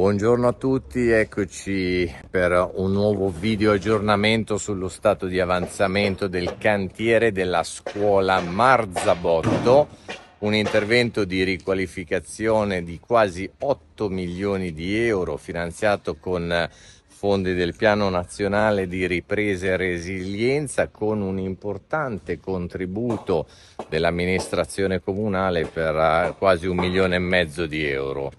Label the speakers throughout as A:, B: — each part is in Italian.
A: Buongiorno a tutti, eccoci per un nuovo video aggiornamento sullo stato di avanzamento del cantiere della scuola Marzabotto, un intervento di riqualificazione di quasi 8 milioni di euro finanziato con fondi del Piano Nazionale di Ripresa e Resilienza con un importante contributo dell'amministrazione comunale per eh, quasi un milione e mezzo di euro.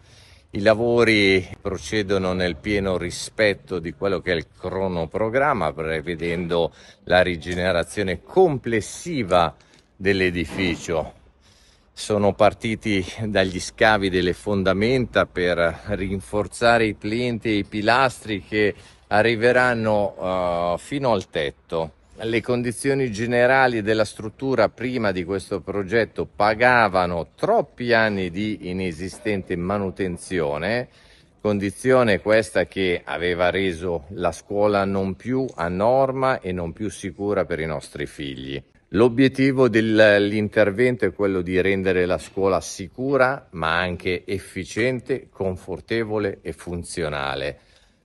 A: I lavori procedono nel pieno rispetto di quello che è il cronoprogramma, prevedendo la rigenerazione complessiva dell'edificio. Sono partiti dagli scavi delle fondamenta per rinforzare i clienti e i pilastri che arriveranno uh, fino al tetto le condizioni generali della struttura prima di questo progetto pagavano troppi anni di inesistente manutenzione, condizione questa che aveva reso la scuola non più a norma e non più sicura per i nostri figli. L'obiettivo dell'intervento è quello di rendere la scuola sicura ma anche efficiente, confortevole e funzionale.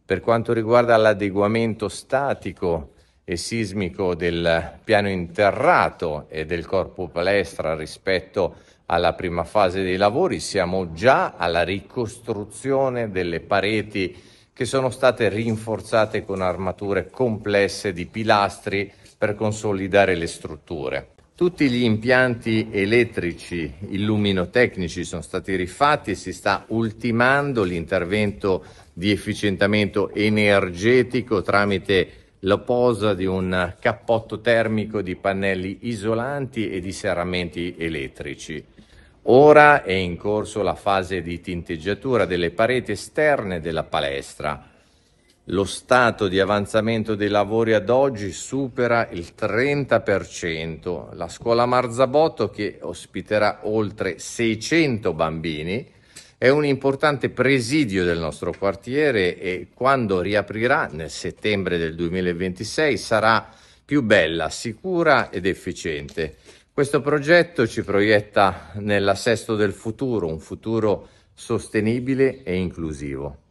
A: Per quanto riguarda l'adeguamento statico e sismico del piano interrato e del corpo palestra rispetto alla prima fase dei lavori, siamo già alla ricostruzione delle pareti che sono state rinforzate con armature complesse di pilastri per consolidare le strutture. Tutti gli impianti elettrici illuminotecnici sono stati rifatti e si sta ultimando l'intervento di efficientamento energetico tramite la posa di un cappotto termico di pannelli isolanti e di serramenti elettrici. Ora è in corso la fase di tinteggiatura delle pareti esterne della palestra. Lo stato di avanzamento dei lavori ad oggi supera il 30%. La scuola Marzabotto, che ospiterà oltre 600 bambini, è un importante presidio del nostro quartiere e quando riaprirà nel settembre del 2026 sarà più bella, sicura ed efficiente. Questo progetto ci proietta nell'assesto del futuro, un futuro sostenibile e inclusivo.